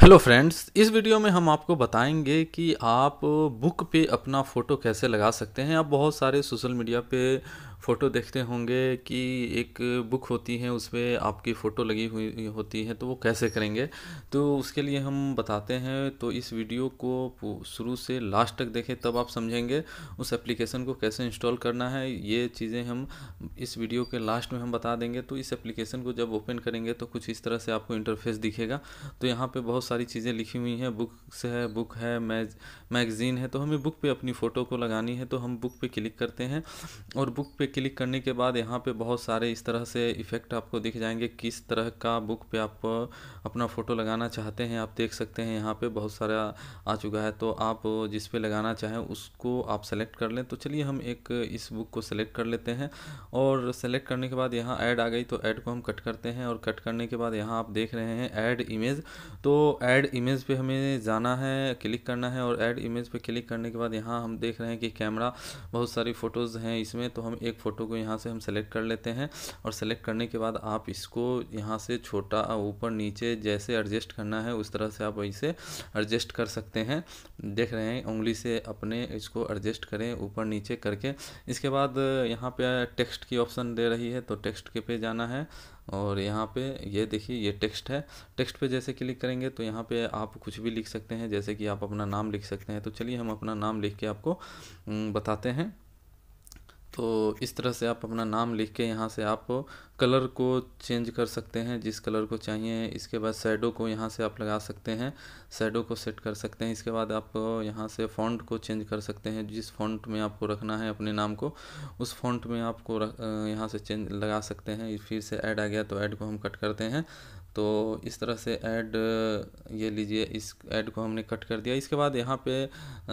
hello friends इस video में हम आपको बताएंगे कि आप बुक पे अपना फ़ोटो कैसे लगा सकते हैं आप बहुत सारे सोशल मीडिया पे फ़ोटो देखते होंगे कि एक बुक होती है उसमें आपकी फ़ोटो लगी हुई होती है तो वो कैसे करेंगे तो उसके लिए हम बताते हैं तो इस वीडियो को शुरू से लास्ट तक देखें तब आप समझेंगे उस एप्लीकेशन को कैसे इंस्टॉल करना है ये चीज़ें हम इस वीडियो के लास्ट में हम बता देंगे तो इस एप्लीकेशन को जब ओपन करेंगे तो कुछ इस तरह से आपको इंटरफेस दिखेगा तो यहाँ पर बहुत सारी चीज़ें लिखी हुई हैं बुक्स है बुक है मैज मैगज़ीन है तो हमें बुक पर अपनी फ़ोटो को लगानी है तो हम बुक पर क्लिक करते हैं और बुक पर क्लिक करने के बाद यहाँ पे बहुत सारे इस तरह से इफ़ेक्ट आपको दिख जाएंगे किस तरह का बुक पे आप अपना फ़ोटो लगाना चाहते हैं आप देख सकते हैं यहाँ पे बहुत सारा आ चुका है तो आप जिस पे लगाना चाहें उसको आप सेलेक्ट कर लें तो चलिए हम एक इस बुक को सेलेक्ट कर लेते हैं और सेलेक्ट करने के बाद यहाँ ऐड आ गई तो ऐड को हम कट करते हैं और कट करने के बाद यहाँ आप देख रहे हैं ऐड इमेज तो ऐड इमेज पर हमें जाना है क्लिक करना है और ऐड इमेज पर क्लिक करने के बाद यहाँ हम देख रहे हैं कि कैमरा बहुत सारी फ़ोटोज़ हैं इसमें तो हम एक फ़ोटो को यहाँ से हम सेलेक्ट कर लेते हैं और सेलेक्ट करने के बाद आप इसको यहाँ से छोटा ऊपर नीचे जैसे एडजस्ट करना है उस तरह से आप इसे एडजस्ट कर सकते हैं देख रहे हैं उंगली से अपने इसको एडजस्ट करें ऊपर नीचे करके इसके बाद यहाँ पे टेक्स्ट की ऑप्शन दे रही है तो टेक्स्ट के पे जाना है और यहाँ पे ये देखिए ये टेक्स्ट है टेक्स्ट पे जैसे क्लिक करेंगे तो यहाँ पे आप कुछ भी लिख सकते हैं जैसे कि आप अपना नाम लिख सकते हैं तो चलिए हम अपना नाम लिख के आपको बताते हैं तो इस तरह से आप अपना नाम लिख के यहाँ से आप कलर को चेंज कर सकते हैं जिस कलर को चाहिए इसके बाद सैडो को यहाँ से आप लगा सकते हैं सैडो को सेट कर सकते हैं इसके बाद आप यहाँ से फ़ॉन्ट को चेंज कर सकते हैं जिस फ़ॉन्ट में आपको रखना है अपने नाम को उस फ़ॉन्ट में आपको यहाँ से चेंज लगा सकते हैं फिर से ऐड आ गया तो ऐड को हम कट करते हैं तो इस तरह से ऐड ये लीजिए इस ऐड को हमने कट कर दिया इसके बाद यहाँ पे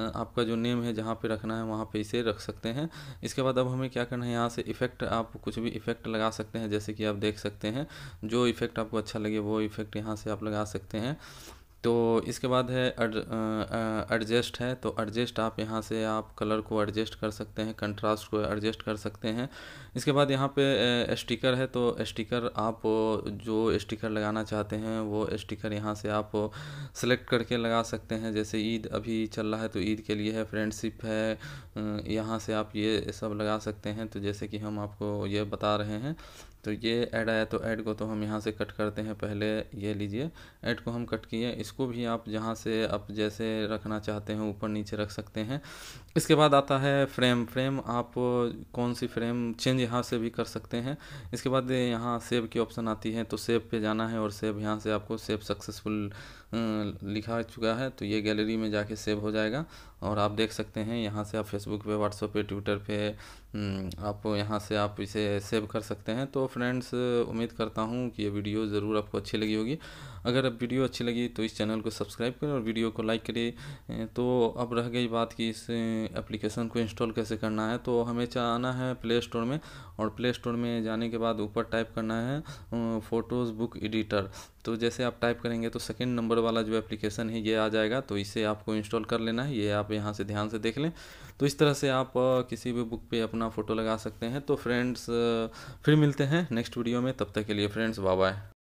आपका जो नेम है जहाँ पे रखना है वहाँ पे इसे रख सकते हैं इसके बाद अब हमें क्या करना है यहाँ से इफ़ेक्ट आप कुछ भी इफ़ेक्ट लगा सकते हैं जैसे कि आप देख सकते हैं जो इफ़ेक्ट आपको अच्छा लगे वो इफ़ेक्ट यहाँ से आप लगा सकते हैं तो इसके बाद है एडजस्ट है तो एडजस्ट आप यहाँ से आप कलर को एडजस्ट कर सकते हैं कंट्रास्ट को एडजस्ट कर सकते हैं इसके बाद यहाँ पे स्टिकर है तो स्टिकर आप जो स्टिकर लगाना चाहते हैं वो स्टिकर यहाँ से आप सेलेक्ट करके लगा सकते हैं जैसे ईद अभी चल रहा है तो ईद के लिए है फ्रेंडशिप है यहाँ से आप ये सब लगा सकते हैं तो जैसे कि हम आपको ये बता रहे हैं तो ये ऐड आया तो ऐड को तो हम यहाँ से कट करते हैं पहले ये लीजिए ऐड को हम कट किए इसको भी आप जहाँ से आप जैसे रखना चाहते हैं ऊपर नीचे रख सकते हैं इसके बाद आता है फ्रेम फ्रेम आप कौन सी फ्रेम चेंज यहाँ से भी कर सकते हैं इसके बाद यहाँ सेव की ऑप्शन आती है तो सेव पे जाना है और सेव यहाँ से आपको सेव सक्सेसफुल लिखा चुका है तो ये गैलरी में जाके सेव हो जाएगा और आप देख सकते हैं यहाँ से आप फेसबुक पे व्हाट्सअप पे ट्विटर पे आप यहाँ से आप इसे सेव कर सकते हैं तो फ्रेंड्स उम्मीद करता हूँ कि ये वीडियो ज़रूर आपको अच्छी लगी होगी अगर अब वीडियो अच्छी लगी तो इस चैनल को सब्सक्राइब करें और वीडियो को लाइक करें तो अब रह गई बात कि इस एप्लीकेशन को इंस्टॉल कैसे करना है तो हमें आना है प्ले स्टोर में और प्ले स्टोर में जाने के बाद ऊपर टाइप करना है फ़ोटोज़ बुक एडिटर तो जैसे आप टाइप करेंगे तो सेकेंड नंबर वाला जो एप्लीकेशन है ये आ जाएगा तो इसे आपको इंस्टॉल कर लेना है ये आप यहाँ से ध्यान से देख लें तो इस तरह से आप किसी भी बुक पे अपना फ़ोटो लगा सकते हैं तो फ्रेंड्स फिर मिलते हैं नेक्स्ट वीडियो में तब तक के लिए फ्रेंड्स बाय